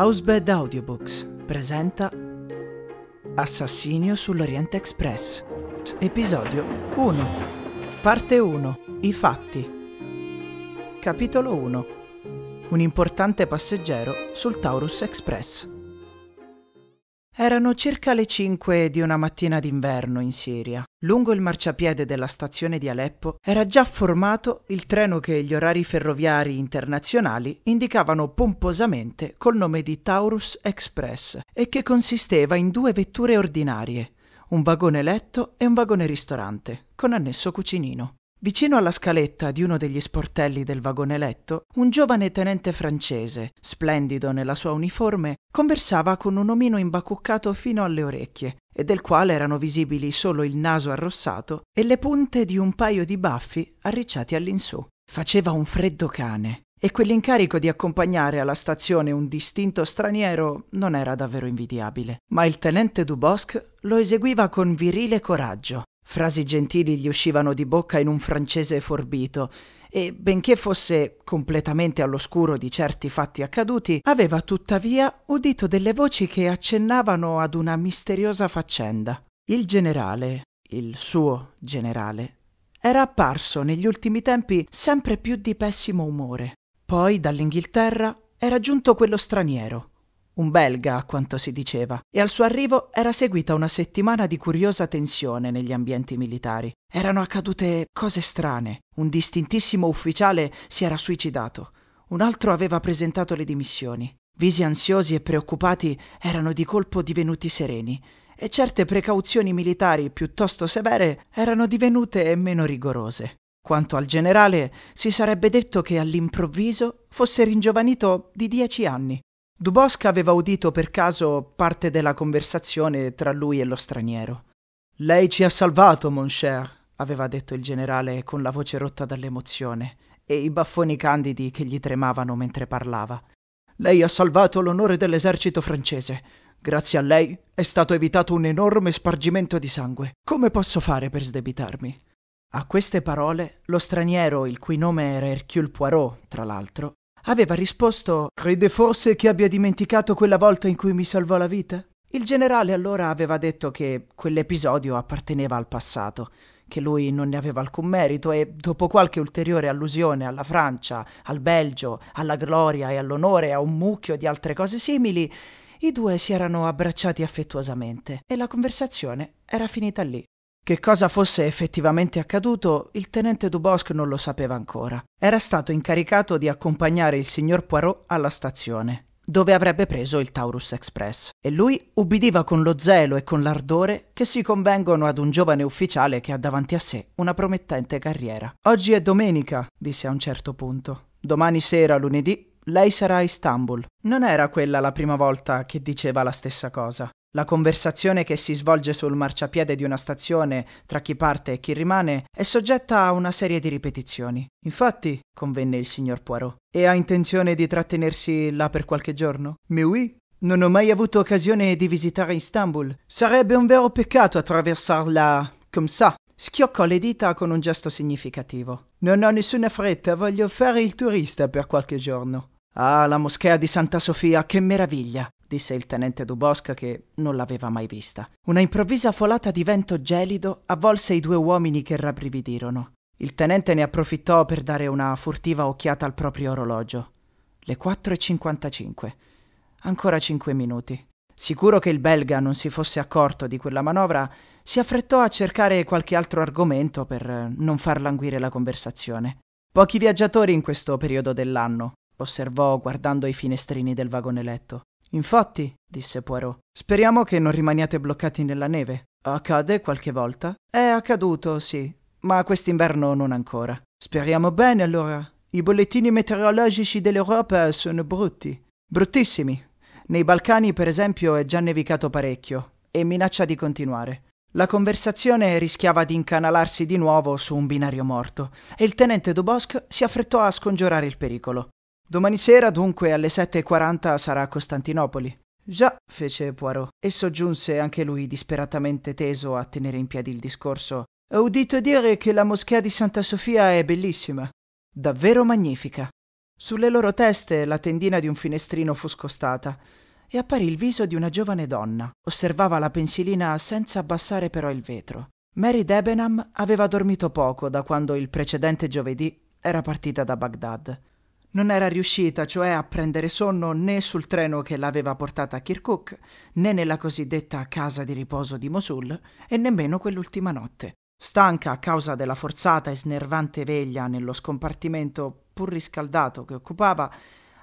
Housebed Audiobooks presenta Assassinio sull'Oriente Express. Episodio 1. Parte 1. I fatti. Capitolo 1. Un importante passeggero sul Taurus Express. Erano circa le 5 di una mattina d'inverno in Siria. Lungo il marciapiede della stazione di Aleppo era già formato il treno che gli orari ferroviari internazionali indicavano pomposamente col nome di Taurus Express e che consisteva in due vetture ordinarie, un vagone letto e un vagone ristorante, con annesso cucinino. Vicino alla scaletta di uno degli sportelli del vagone letto, un giovane tenente francese, splendido nella sua uniforme, conversava con un omino imbacuccato fino alle orecchie e del quale erano visibili solo il naso arrossato e le punte di un paio di baffi arricciati all'insù. Faceva un freddo cane e quell'incarico di accompagnare alla stazione un distinto straniero non era davvero invidiabile. Ma il tenente Dubosc lo eseguiva con virile coraggio Frasi gentili gli uscivano di bocca in un francese forbito e, benché fosse completamente all'oscuro di certi fatti accaduti, aveva tuttavia udito delle voci che accennavano ad una misteriosa faccenda. Il generale, il suo generale, era apparso negli ultimi tempi sempre più di pessimo umore. Poi dall'Inghilterra era giunto quello straniero un belga a quanto si diceva, e al suo arrivo era seguita una settimana di curiosa tensione negli ambienti militari. Erano accadute cose strane. Un distintissimo ufficiale si era suicidato, un altro aveva presentato le dimissioni. Visi ansiosi e preoccupati erano di colpo divenuti sereni e certe precauzioni militari piuttosto severe erano divenute meno rigorose. Quanto al generale, si sarebbe detto che all'improvviso fosse ringiovanito di dieci anni. Dubosca aveva udito per caso parte della conversazione tra lui e lo straniero. Lei ci ha salvato, mon cher, aveva detto il generale con la voce rotta dall'emozione e i baffoni candidi che gli tremavano mentre parlava. Lei ha salvato l'onore dell'esercito francese. Grazie a lei è stato evitato un enorme spargimento di sangue. Come posso fare per sdebitarmi? A queste parole, lo straniero, il cui nome era Hercule Poirot, tra l'altro, aveva risposto Crede forse che abbia dimenticato quella volta in cui mi salvò la vita? Il generale allora aveva detto che quell'episodio apparteneva al passato, che lui non ne aveva alcun merito e, dopo qualche ulteriore allusione alla Francia, al Belgio, alla gloria e all'onore a un mucchio di altre cose simili, i due si erano abbracciati affettuosamente e la conversazione era finita lì. Che cosa fosse effettivamente accaduto, il tenente Dubosc non lo sapeva ancora. Era stato incaricato di accompagnare il signor Poirot alla stazione, dove avrebbe preso il Taurus Express, e lui ubbidiva con lo zelo e con l'ardore che si convengono ad un giovane ufficiale che ha davanti a sé una promettente carriera. Oggi è domenica, disse a un certo punto. Domani sera, lunedì, lei sarà a Istanbul. Non era quella la prima volta che diceva la stessa cosa. La conversazione che si svolge sul marciapiede di una stazione tra chi parte e chi rimane è soggetta a una serie di ripetizioni. Infatti, convenne il signor Poirot, e ha intenzione di trattenersi là per qualche giorno? Mais oui, non ho mai avuto occasione di visitare Istanbul. Sarebbe un vero peccato attraversarla come sa. Schioccò le dita con un gesto significativo. Non ho nessuna fretta, voglio fare il turista per qualche giorno. Ah, la moschea di Santa Sofia, che meraviglia! disse il tenente Dubosca che non l'aveva mai vista. Una improvvisa folata di vento gelido avvolse i due uomini che rabbrividirono. Il tenente ne approfittò per dare una furtiva occhiata al proprio orologio. Le 4.55. Ancora cinque minuti. Sicuro che il belga non si fosse accorto di quella manovra, si affrettò a cercare qualche altro argomento per eh, non far languire la conversazione. Pochi viaggiatori in questo periodo dell'anno, osservò guardando i finestrini del vagone letto. Infatti, disse Poirot, speriamo che non rimaniate bloccati nella neve. Accade qualche volta? È accaduto, sì, ma quest'inverno non ancora. Speriamo bene allora. I bollettini meteorologici dell'Europa sono brutti, bruttissimi. Nei Balcani, per esempio, è già nevicato parecchio e minaccia di continuare. La conversazione rischiava di incanalarsi di nuovo su un binario morto e il tenente Dubosc si affrettò a scongiurare il pericolo. Domani sera, dunque, alle 7.40 sarà a Costantinopoli. Già, fece Poirot, e soggiunse anche lui disperatamente teso a tenere in piedi il discorso. Ho udito dire che la moschea di Santa Sofia è bellissima. Davvero magnifica. Sulle loro teste la tendina di un finestrino fu scostata e apparì il viso di una giovane donna. Osservava la pensilina senza abbassare però il vetro. Mary Debenham aveva dormito poco da quando il precedente giovedì era partita da Baghdad. Non era riuscita, cioè, a prendere sonno né sul treno che l'aveva portata a Kirkuk, né nella cosiddetta casa di riposo di Mosul, e nemmeno quell'ultima notte. Stanca a causa della forzata e snervante veglia nello scompartimento pur riscaldato che occupava,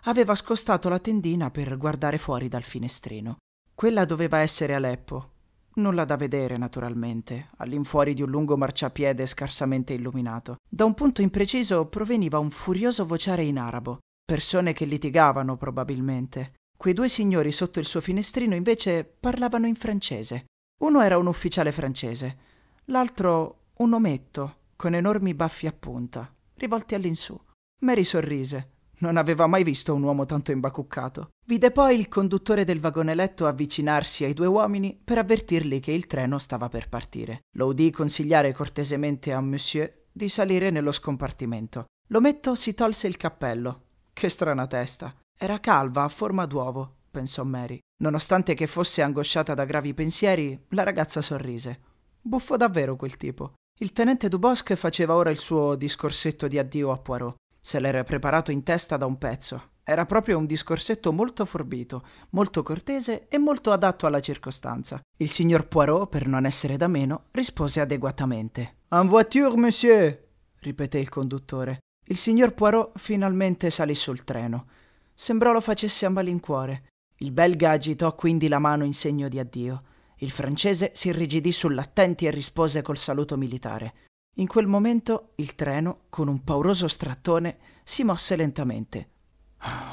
aveva scostato la tendina per guardare fuori dal finestrino. Quella doveva essere Aleppo, Nulla da vedere, naturalmente, all'infuori di un lungo marciapiede scarsamente illuminato. Da un punto impreciso proveniva un furioso vociare in arabo. Persone che litigavano, probabilmente. Quei due signori sotto il suo finestrino, invece, parlavano in francese. Uno era un ufficiale francese, l'altro un ometto, con enormi baffi a punta, rivolti all'insù. Mary sorrise. Non aveva mai visto un uomo tanto imbacuccato. Vide poi il conduttore del vagone letto avvicinarsi ai due uomini per avvertirli che il treno stava per partire. Lo udì consigliare cortesemente a Monsieur di salire nello scompartimento. L'ometto si tolse il cappello. Che strana testa. Era calva, a forma d'uovo, pensò Mary. Nonostante che fosse angosciata da gravi pensieri, la ragazza sorrise. Buffo davvero quel tipo. Il tenente Dubosc faceva ora il suo discorsetto di addio a Poirot. Se l'era preparato in testa da un pezzo. Era proprio un discorsetto molto forbito, molto cortese e molto adatto alla circostanza. Il signor Poirot, per non essere da meno, rispose adeguatamente. En voiture, monsieur! ripeté il conduttore. Il signor Poirot finalmente salì sul treno. Sembrò lo facesse a malincuore. Il belga agitò quindi la mano in segno di addio. Il francese si irrigidì sull'attenti e rispose col saluto militare. In quel momento il treno, con un pauroso strattone, si mosse lentamente.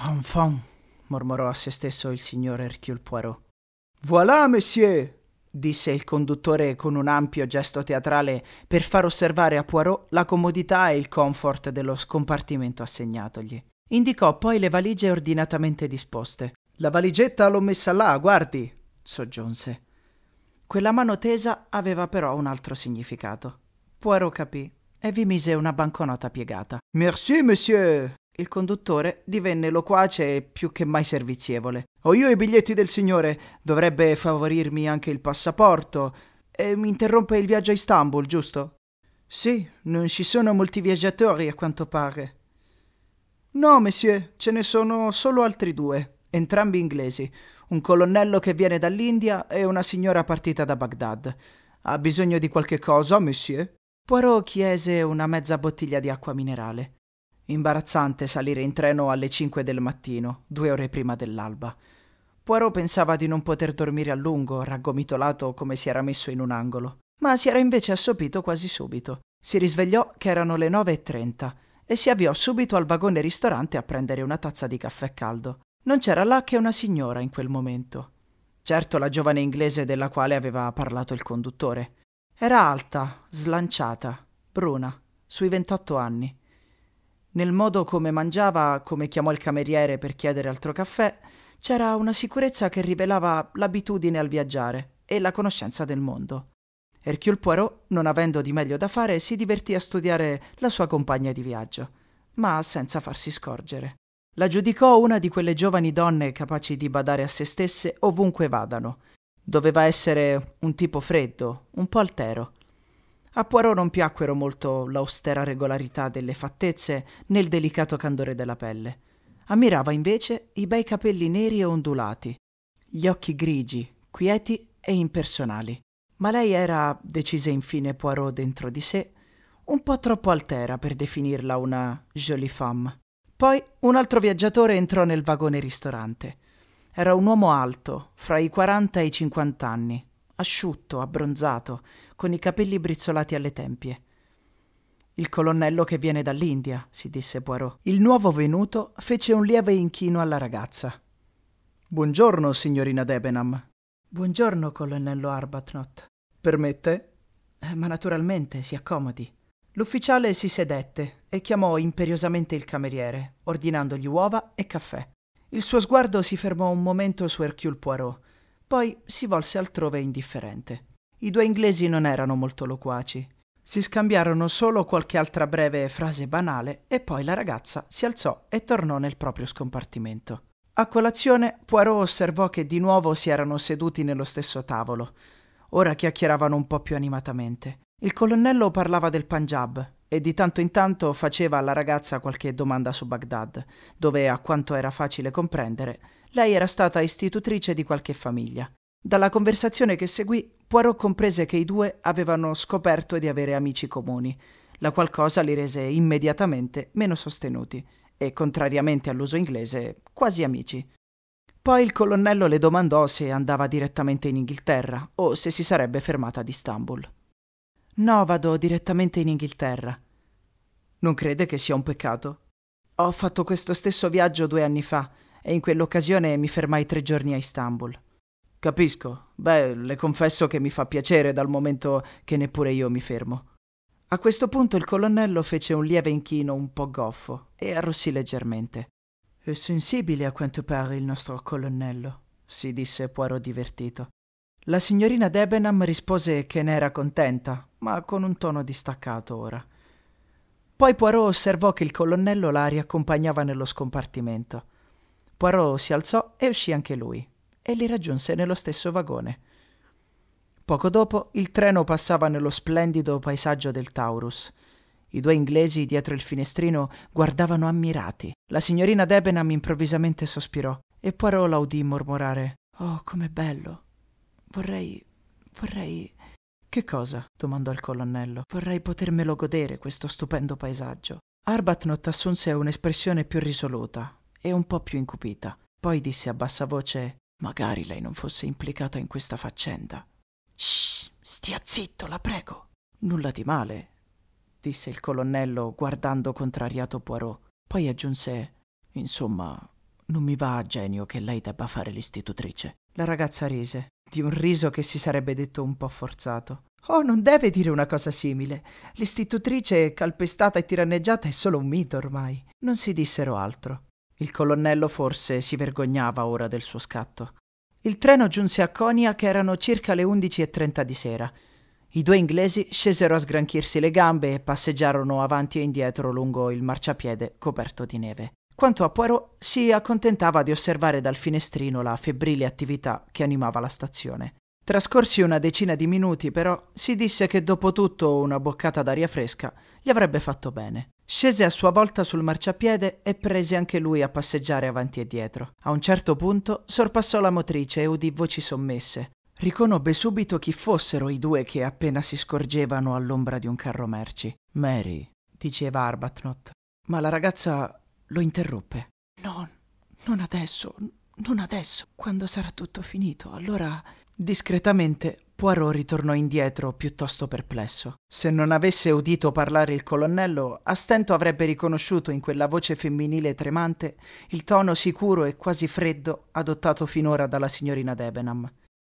Enfant, mormorò a se stesso il signor Hercule Poirot. Voilà, monsieur! disse il conduttore con un ampio gesto teatrale per far osservare a Poirot la comodità e il comfort dello scompartimento assegnatogli. Indicò poi le valigie ordinatamente disposte. La valigetta l'ho messa là, guardi, soggiunse. Quella mano tesa aveva però un altro significato. Poirot capì e vi mise una banconota piegata. Merci, monsieur, il conduttore divenne loquace e più che mai servizievole. Ho io i biglietti del signore, dovrebbe favorirmi anche il passaporto. E mi interrompe il viaggio a Istanbul, giusto? Sì, non ci sono molti viaggiatori a quanto pare. No, monsieur, ce ne sono solo altri due, entrambi inglesi, un colonnello che viene dall'India e una signora partita da Baghdad. Ha bisogno di qualche cosa, monsieur? Poirot chiese una mezza bottiglia di acqua minerale. Imbarazzante salire in treno alle 5 del mattino, due ore prima dell'alba. Poirot pensava di non poter dormire a lungo, raggomitolato come si era messo in un angolo, ma si era invece assopito quasi subito. Si risvegliò che erano le 9.30 e si avviò subito al vagone ristorante a prendere una tazza di caffè caldo. Non c'era là che una signora in quel momento. Certo la giovane inglese della quale aveva parlato il conduttore. Era alta, slanciata, bruna, sui 28 anni nel modo come mangiava, come chiamò il cameriere per chiedere altro caffè, c'era una sicurezza che rivelava l'abitudine al viaggiare e la conoscenza del mondo. Hercule Poirot, non avendo di meglio da fare, si divertì a studiare la sua compagna di viaggio, ma senza farsi scorgere. La giudicò una di quelle giovani donne capaci di badare a se stesse ovunque vadano. Doveva essere un tipo freddo, un po' altero, a Poirot non piacquero molto l'austera regolarità delle fattezze né il delicato candore della pelle. Ammirava invece i bei capelli neri e ondulati, gli occhi grigi, quieti e impersonali. Ma lei era, decise infine Poirot dentro di sé, un po' troppo altera per definirla una jolie femme. Poi un altro viaggiatore entrò nel vagone ristorante. Era un uomo alto, fra i 40 e i 50 anni, asciutto, abbronzato, con i capelli brizzolati alle tempie. Il colonnello che viene dall'India, si disse Poirot. Il nuovo venuto fece un lieve inchino alla ragazza. Buongiorno, signorina Debenham. Buongiorno, colonnello Arbatnot. Permette? Eh, ma naturalmente, si accomodi. L'ufficiale si sedette e chiamò imperiosamente il cameriere, ordinandogli uova e caffè. Il suo sguardo si fermò un momento su Hercule Poirot, poi si volse altrove indifferente. I due inglesi non erano molto loquaci. Si scambiarono solo qualche altra breve frase banale e poi la ragazza si alzò e tornò nel proprio scompartimento. A colazione Poirot osservò che di nuovo si erano seduti nello stesso tavolo. Ora chiacchieravano un po' più animatamente. Il colonnello parlava del Punjab, e di tanto in tanto faceva alla ragazza qualche domanda su Baghdad, dove, a quanto era facile comprendere, lei era stata istitutrice di qualche famiglia. Dalla conversazione che seguì, Poirot comprese che i due avevano scoperto di avere amici comuni, la qual cosa li rese immediatamente meno sostenuti e, contrariamente all'uso inglese, quasi amici. Poi il colonnello le domandò se andava direttamente in Inghilterra o se si sarebbe fermata ad Istanbul. No, vado direttamente in Inghilterra, non crede che sia un peccato. Ho fatto questo stesso viaggio due anni fa e in quell'occasione mi fermai tre giorni a Istanbul. Capisco. Beh, le confesso che mi fa piacere dal momento che neppure io mi fermo. A questo punto il colonnello fece un lieve inchino un po' goffo e arrossì leggermente. È sensibile a quanto pare il nostro colonnello, si disse Poirot divertito. La signorina Debenham rispose che ne era contenta, ma con un tono distaccato ora. Poi Poirot osservò che il colonnello la riaccompagnava nello scompartimento. Poirot si alzò e uscì anche lui, e li raggiunse nello stesso vagone. Poco dopo il treno passava nello splendido paesaggio del Taurus. I due inglesi dietro il finestrino guardavano ammirati. La signorina Debenham improvvisamente sospirò e Poirot la udì mormorare: Oh, com'è bello! Vorrei. vorrei. Che cosa? domandò il colonnello. Vorrei potermelo godere questo stupendo paesaggio. Arbatnot assunse un'espressione più risoluta e un po' più incupita. Poi disse a bassa voce: Magari lei non fosse implicata in questa faccenda. Shh, stia zitto, la prego. Nulla di male, disse il colonnello guardando contrariato Poirot. Poi aggiunse: Insomma, non mi va a genio che lei debba fare l'istitutrice. La ragazza rise di un riso che si sarebbe detto un po' forzato. Oh, non deve dire una cosa simile. L'istitutrice calpestata e tiranneggiata è solo un mito ormai. Non si dissero altro. Il colonnello forse si vergognava ora del suo scatto. Il treno giunse a Conia che erano circa le 11.30 di sera. I due inglesi scesero a sgranchirsi le gambe e passeggiarono avanti e indietro lungo il marciapiede coperto di neve quanto a Poirot si accontentava di osservare dal finestrino la febbrile attività che animava la stazione. Trascorsi una decina di minuti, però, si disse che dopo tutto una boccata d'aria fresca gli avrebbe fatto bene. Scese a sua volta sul marciapiede e prese anche lui a passeggiare avanti e dietro. A un certo punto sorpassò la motrice e udì voci sommesse. Riconobbe subito chi fossero i due che appena si scorgevano all'ombra di un carro merci. Mary, diceva Arbatnot. Ma la ragazza lo interruppe. No, non adesso, non adesso. Quando sarà tutto finito, allora... Discretamente Poirot ritornò indietro, piuttosto perplesso. Se non avesse udito parlare il colonnello, a stento avrebbe riconosciuto in quella voce femminile tremante il tono sicuro e quasi freddo adottato finora dalla signorina Debenham.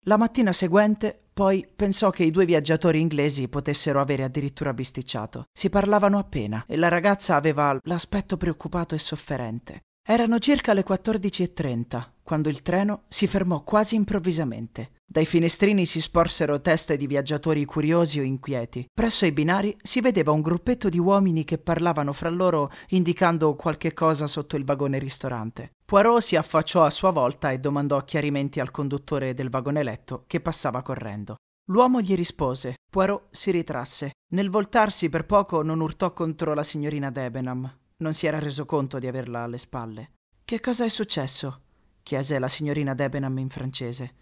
La mattina seguente poi pensò che i due viaggiatori inglesi potessero avere addirittura bisticciato. Si parlavano appena e la ragazza aveva l'aspetto preoccupato e sofferente. Erano circa le 14.30 quando il treno si fermò quasi improvvisamente. Dai finestrini si sporsero teste di viaggiatori curiosi o inquieti. Presso ai binari si vedeva un gruppetto di uomini che parlavano fra loro indicando qualche cosa sotto il vagone ristorante. Poirot si affacciò a sua volta e domandò chiarimenti al conduttore del vagone letto che passava correndo. L'uomo gli rispose. Poirot si ritrasse. Nel voltarsi per poco non urtò contro la signorina Debenham. Non si era reso conto di averla alle spalle. Che cosa è successo? chiese la signorina Debenham in francese.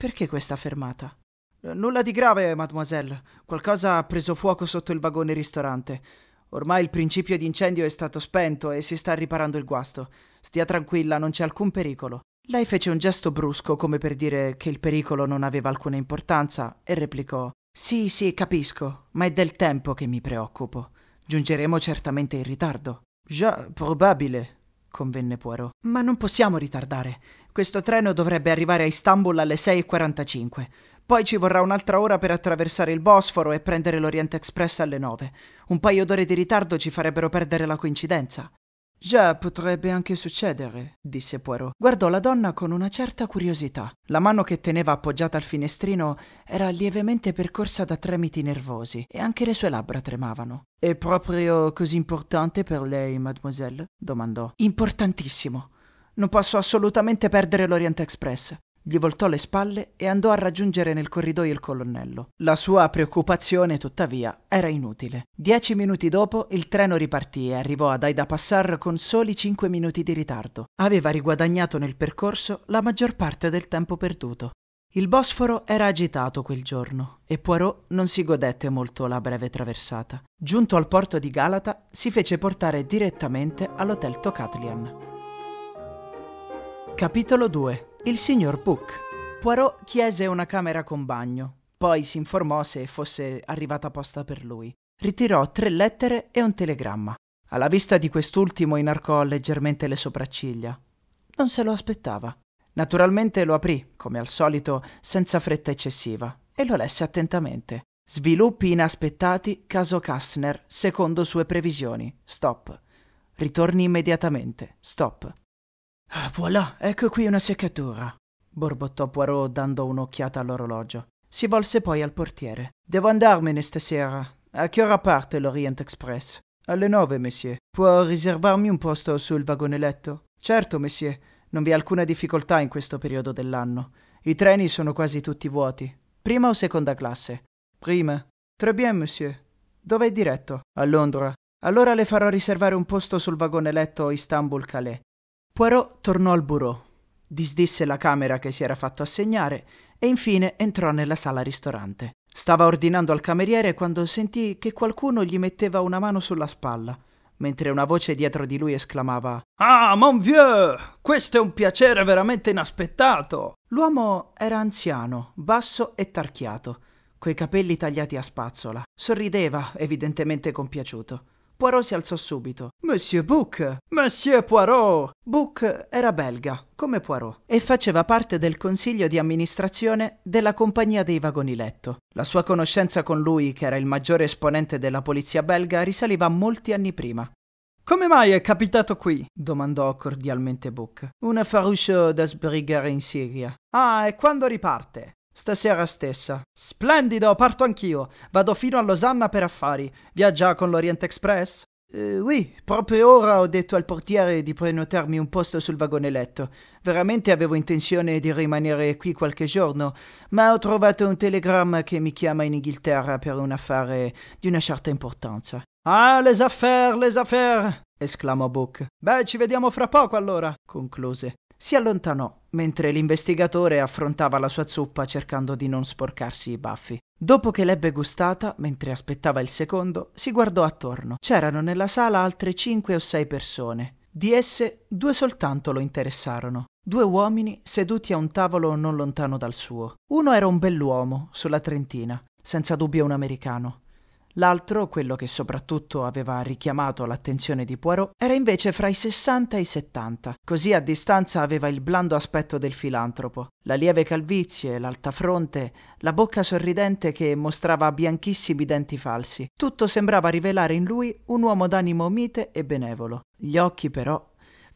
Perché questa fermata? Eh, nulla di grave, mademoiselle. Qualcosa ha preso fuoco sotto il vagone ristorante. Ormai il principio di incendio è stato spento e si sta riparando il guasto. Stia tranquilla, non c'è alcun pericolo. Lei fece un gesto brusco come per dire che il pericolo non aveva alcuna importanza e replicò Sì, sì, capisco, ma è del tempo che mi preoccupo. Giungeremo certamente in ritardo. Già, probabile, convenne Poirot. Ma non possiamo ritardare. Questo treno dovrebbe arrivare a Istanbul alle 6.45. Poi ci vorrà un'altra ora per attraversare il Bosforo e prendere l'Oriente Express alle 9. Un paio d'ore di ritardo ci farebbero perdere la coincidenza. Già, potrebbe anche succedere, disse Poirot. Guardò la donna con una certa curiosità. La mano che teneva appoggiata al finestrino era lievemente percorsa da tremiti nervosi e anche le sue labbra tremavano. È proprio così importante per lei, mademoiselle? domandò. Importantissimo. Non posso assolutamente perdere l'Orient Express. Gli voltò le spalle e andò a raggiungere nel corridoio il colonnello. La sua preoccupazione, tuttavia, era inutile. Dieci minuti dopo il treno ripartì e arrivò ad Aida Passar con soli cinque minuti di ritardo. Aveva riguadagnato nel percorso la maggior parte del tempo perduto. Il Bosforo era agitato quel giorno e Poirot non si godette molto la breve traversata. Giunto al porto di Galata, si fece portare direttamente all'hotel Tocatlian. Capitolo 2 Il signor Puck Poirot chiese una camera con bagno, poi si informò se fosse arrivata apposta per lui. Ritirò tre lettere e un telegramma. Alla vista di quest'ultimo inarcò leggermente le sopracciglia. Non se lo aspettava. Naturalmente lo aprì, come al solito, senza fretta eccessiva, e lo lesse attentamente. Sviluppi inaspettati, caso Kastner, secondo sue previsioni. Stop. Ritorni immediatamente. Stop. Ah, voilà, ecco qui una seccatura, borbottò Poirot dando un'occhiata all'orologio. Si volse poi al portiere. Devo andarmene stasera. A che ora parte l'Orient Express? Alle nove, monsieur. Può riservarmi un posto sul vagone letto? Certo, monsieur. Non vi è alcuna difficoltà in questo periodo dell'anno. I treni sono quasi tutti vuoti. Prima o seconda classe? Prima. Très bien, monsieur. Dov'è diretto? A Londra. Allora le farò riservare un posto sul vagone letto Istanbul-Calais. Poirot tornò al bureau, disdisse la camera che si era fatto assegnare e infine entrò nella sala ristorante. Stava ordinando al cameriere quando sentì che qualcuno gli metteva una mano sulla spalla, mentre una voce dietro di lui esclamava Ah, mon vieux! Questo è un piacere veramente inaspettato! L'uomo era anziano, basso e tarchiato, coi capelli tagliati a spazzola. Sorrideva, evidentemente compiaciuto. Poirot si alzò subito. Monsieur Book! Monsieur Poirot! Book era belga, come Poirot, e faceva parte del consiglio di amministrazione della compagnia dei vagoni letto. La sua conoscenza con lui, che era il maggiore esponente della polizia belga, risaliva a molti anni prima. Come mai è capitato qui? domandò cordialmente Book. Una affaruccio da sbrigare in Siria. Ah, e quando riparte? Stasera stessa. Splendido, parto anch'io. Vado fino a Losanna per affari. Viaggia con l'Orient Express? Eh, oui, proprio ora ho detto al portiere di prenotarmi un posto sul vagone letto. Veramente avevo intenzione di rimanere qui qualche giorno, ma ho trovato un telegramma che mi chiama in Inghilterra per un affare di una certa importanza. Ah, les affaires, les affaires! esclamò Book. Beh, ci vediamo fra poco allora, concluse. Si allontanò mentre l'investigatore affrontava la sua zuppa cercando di non sporcarsi i baffi. Dopo che l'ebbe gustata, mentre aspettava il secondo, si guardò attorno. C'erano nella sala altre cinque o sei persone. Di esse due soltanto lo interessarono. Due uomini seduti a un tavolo non lontano dal suo. Uno era un bell'uomo, sulla trentina, senza dubbio un americano. L'altro, quello che soprattutto aveva richiamato l'attenzione di Poirot, era invece fra i 60 e i 70. Così a distanza aveva il blando aspetto del filantropo, la lieve calvizie, l'alta fronte, la bocca sorridente che mostrava bianchissimi denti falsi. Tutto sembrava rivelare in lui un uomo d'animo mite e benevolo. Gli occhi però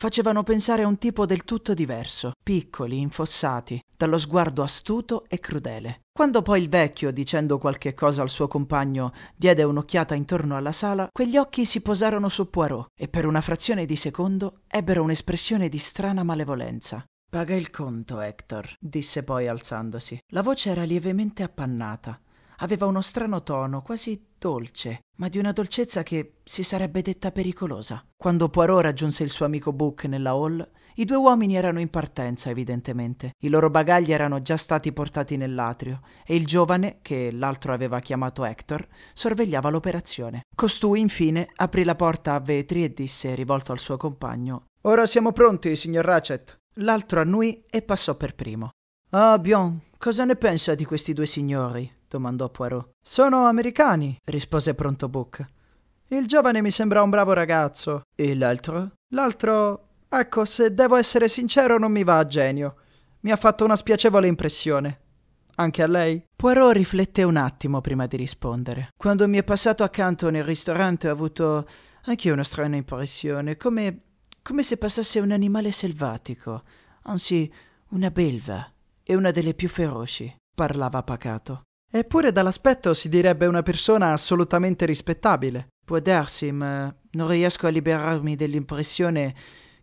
facevano pensare a un tipo del tutto diverso, piccoli, infossati, dallo sguardo astuto e crudele. Quando poi il vecchio, dicendo qualche cosa al suo compagno, diede un'occhiata intorno alla sala, quegli occhi si posarono su Poirot e per una frazione di secondo ebbero un'espressione di strana malevolenza. Paga il conto, Hector, disse poi alzandosi. La voce era lievemente appannata aveva uno strano tono, quasi dolce, ma di una dolcezza che si sarebbe detta pericolosa. Quando Poirot raggiunse il suo amico Book nella hall, i due uomini erano in partenza, evidentemente. I loro bagagli erano già stati portati nell'atrio e il giovane, che l'altro aveva chiamato Hector, sorvegliava l'operazione. Costui, infine, aprì la porta a vetri e disse, rivolto al suo compagno: Ora siamo pronti, signor Ratchet. L'altro annui e passò per primo. Ah, Bion, cosa ne pensa di questi due signori? domandò Poirot. Sono americani, rispose Pronto Book. Il giovane mi sembra un bravo ragazzo. E l'altro? L'altro. Ecco, se devo essere sincero, non mi va a genio. Mi ha fatto una spiacevole impressione. Anche a lei? Poirot riflette un attimo prima di rispondere. Quando mi è passato accanto nel ristorante ho avuto anch'io una strana impressione, come, come se passasse un animale selvatico, anzi una belva, e una delle più feroci. Parlava pacato. Eppure dall'aspetto si direbbe una persona assolutamente rispettabile. Può darsi, ma non riesco a liberarmi dell'impressione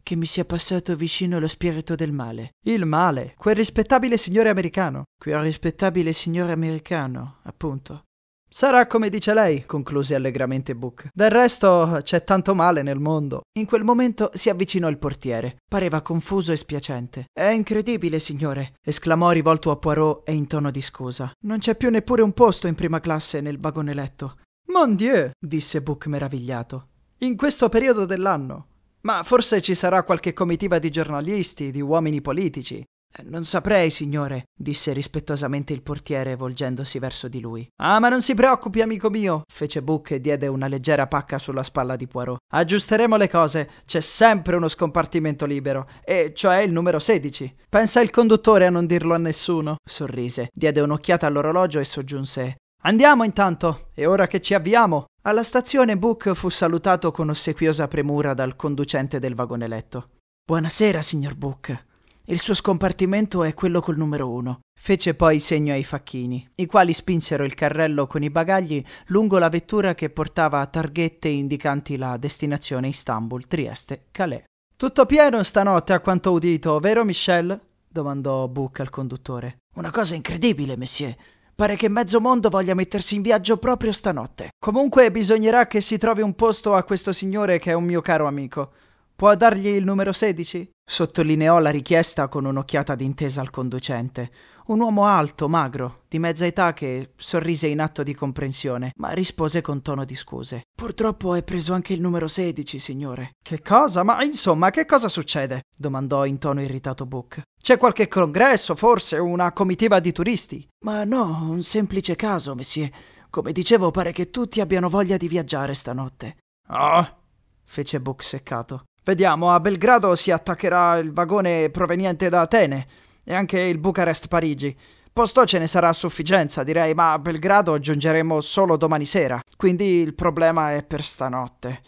che mi sia passato vicino lo spirito del male. Il male, quel rispettabile signore americano. Quel rispettabile signore americano, appunto. Sarà come dice lei, concluse allegramente Book. Del resto c'è tanto male nel mondo. In quel momento si avvicinò il portiere. Pareva confuso e spiacente. È incredibile, signore, esclamò rivolto a Poirot e in tono di scusa. Non c'è più neppure un posto in prima classe nel vagone letto. Mon Dieu, disse Book meravigliato. In questo periodo dell'anno. Ma forse ci sarà qualche comitiva di giornalisti, di uomini politici. Eh, non saprei, signore, disse rispettosamente il portiere, volgendosi verso di lui. Ah, ma non si preoccupi, amico mio, fece Buck e diede una leggera pacca sulla spalla di Poirot. Aggiusteremo le cose, c'è sempre uno scompartimento libero, e cioè il numero 16. Pensa il conduttore a non dirlo a nessuno, sorrise, diede un'occhiata all'orologio e soggiunse. Andiamo intanto, e ora che ci avviamo, alla stazione Book fu salutato con ossequiosa premura dal conducente del vagone vagoneletto. Buonasera, signor Book, il suo scompartimento è quello col numero uno. Fece poi segno ai facchini, i quali spinsero il carrello con i bagagli lungo la vettura che portava targhette indicanti la destinazione Istanbul, Trieste, Calais. Tutto pieno stanotte a quanto udito, vero Michel? domandò Buck al conduttore. Una cosa incredibile, monsieur. Pare che mezzo mondo voglia mettersi in viaggio proprio stanotte. Comunque bisognerà che si trovi un posto a questo signore che è un mio caro amico. Può dargli il numero 16? Sottolineò la richiesta con un'occhiata d'intesa al conducente, un uomo alto, magro, di mezza età che sorrise in atto di comprensione, ma rispose con tono di scuse. Purtroppo è preso anche il numero 16, signore. Che cosa? Ma insomma, che cosa succede? domandò in tono irritato Book. C'è qualche congresso, forse una comitiva di turisti? Ma no, un semplice caso, messie. Come dicevo, pare che tutti abbiano voglia di viaggiare stanotte. Ah, oh, fece Book seccato. Vediamo, a Belgrado si attaccherà il vagone proveniente da Atene e anche il Bucarest Parigi. Posto ce ne sarà a sufficienza, direi, ma a Belgrado giungeremo solo domani sera, quindi il problema è per stanotte.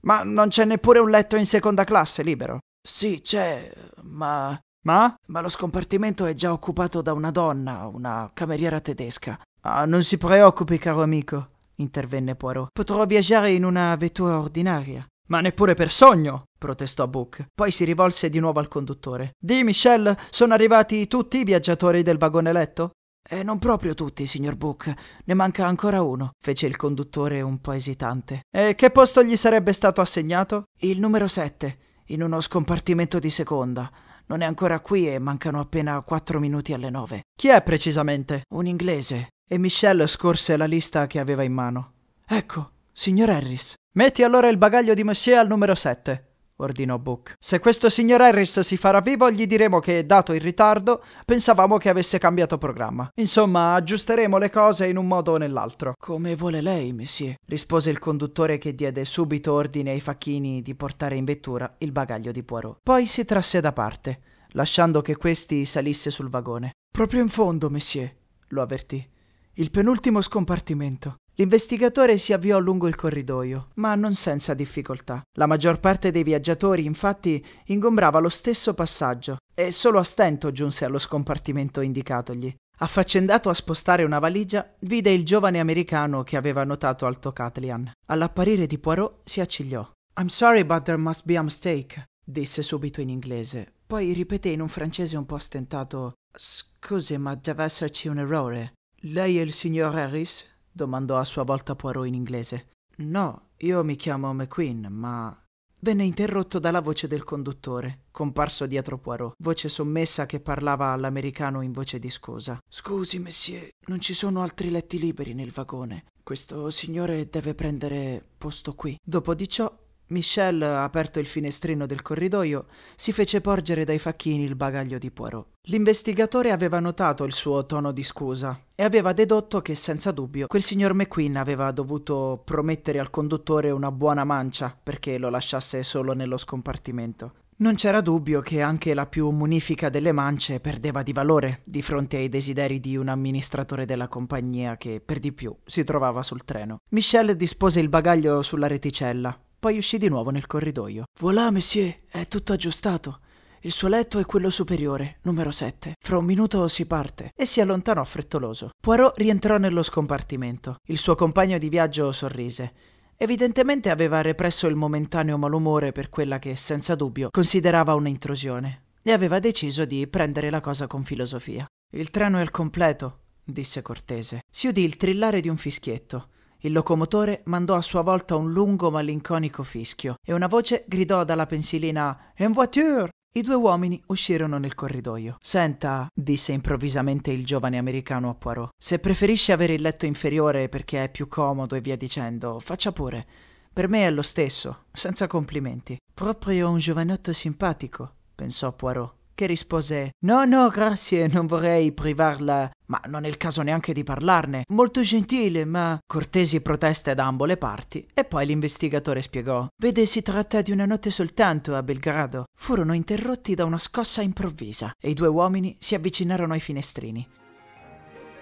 Ma non c'è neppure un letto in seconda classe libero. Sì, c'è, ma... Ma? Ma lo scompartimento è già occupato da una donna, una cameriera tedesca. Ah, non si preoccupi, caro amico, intervenne Poirot. Potrò viaggiare in una vettura ordinaria. Ma neppure per sogno, protestò Book. Poi si rivolse di nuovo al conduttore. Di Michel, sono arrivati tutti i viaggiatori del vagone letto? Eh, non proprio tutti, signor Book. Ne manca ancora uno, fece il conduttore un po' esitante. E che posto gli sarebbe stato assegnato? Il numero 7, in uno scompartimento di seconda. Non è ancora qui e mancano appena quattro minuti alle nove. Chi è precisamente? Un inglese. E Michel scorse la lista che aveva in mano. Ecco, signor Harris. Metti allora il bagaglio di Monsieur al numero 7, ordinò Book. Se questo signor Harris si farà vivo, gli diremo che, dato il ritardo, pensavamo che avesse cambiato programma. Insomma, aggiusteremo le cose in un modo o nell'altro. Come vuole lei, monsieur, rispose il conduttore che diede subito ordine ai facchini di portare in vettura il bagaglio di Poirot. Poi si trasse da parte, lasciando che questi salisse sul vagone. Proprio in fondo, monsieur, lo avvertì. Il penultimo scompartimento. L'investigatore si avviò lungo il corridoio, ma non senza difficoltà. La maggior parte dei viaggiatori, infatti, ingombrava lo stesso passaggio e solo a stento giunse allo scompartimento indicatogli. Affaccendato a spostare una valigia, vide il giovane americano che aveva notato Alto Catlian. All'apparire di Poirot si accigliò. I'm sorry, but there must be a mistake, disse subito in inglese. Poi ripeté in un francese un po' stentato: Scusi, ma deve esserci un errore. Lei è il signor Harris? domandò a sua volta Poirot in inglese. No, io mi chiamo McQueen, ma. venne interrotto dalla voce del conduttore, comparso dietro Poirot, voce sommessa che parlava all'americano in voce di scusa. Scusi, monsieur, non ci sono altri letti liberi nel vagone. Questo signore deve prendere posto qui. Dopo di ciò Michel, aperto il finestrino del corridoio, si fece porgere dai facchini il bagaglio di Poirot. L'investigatore aveva notato il suo tono di scusa e aveva dedotto che, senza dubbio, quel signor McQueen aveva dovuto promettere al conduttore una buona mancia perché lo lasciasse solo nello scompartimento. Non c'era dubbio che anche la più munifica delle mance perdeva di valore di fronte ai desideri di un amministratore della compagnia che, per di più, si trovava sul treno. Michel dispose il bagaglio sulla reticella poi uscì di nuovo nel corridoio. Voilà, monsieur, è tutto aggiustato. Il suo letto è quello superiore, numero 7. Fra un minuto si parte. E si allontanò frettoloso. Poirot rientrò nello scompartimento. Il suo compagno di viaggio sorrise. Evidentemente aveva represso il momentaneo malumore per quella che, senza dubbio, considerava un'intrusione. E aveva deciso di prendere la cosa con filosofia. Il treno è al completo, disse cortese. Si udì il trillare di un fischietto. Il locomotore mandò a sua volta un lungo malinconico fischio e una voce gridò dalla pensilina En voiture! I due uomini uscirono nel corridoio. Senta, disse improvvisamente il giovane americano a Poirot, se preferisce avere il letto inferiore perché è più comodo e via dicendo, faccia pure. Per me è lo stesso, senza complimenti. Proprio un giovanotto simpatico, pensò Poirot che rispose No, no, grazie, non vorrei privarla, ma non è il caso neanche di parlarne. Molto gentile, ma cortesi proteste da ambo le parti, e poi l'investigatore spiegò Vede, si tratta di una notte soltanto a Belgrado. Furono interrotti da una scossa improvvisa, e i due uomini si avvicinarono ai finestrini.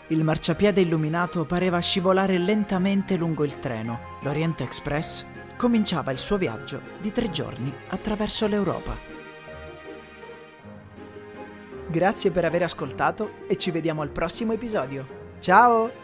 Il marciapiede illuminato pareva scivolare lentamente lungo il treno. L'Oriente Express cominciava il suo viaggio di tre giorni attraverso l'Europa. Grazie per aver ascoltato e ci vediamo al prossimo episodio. Ciao!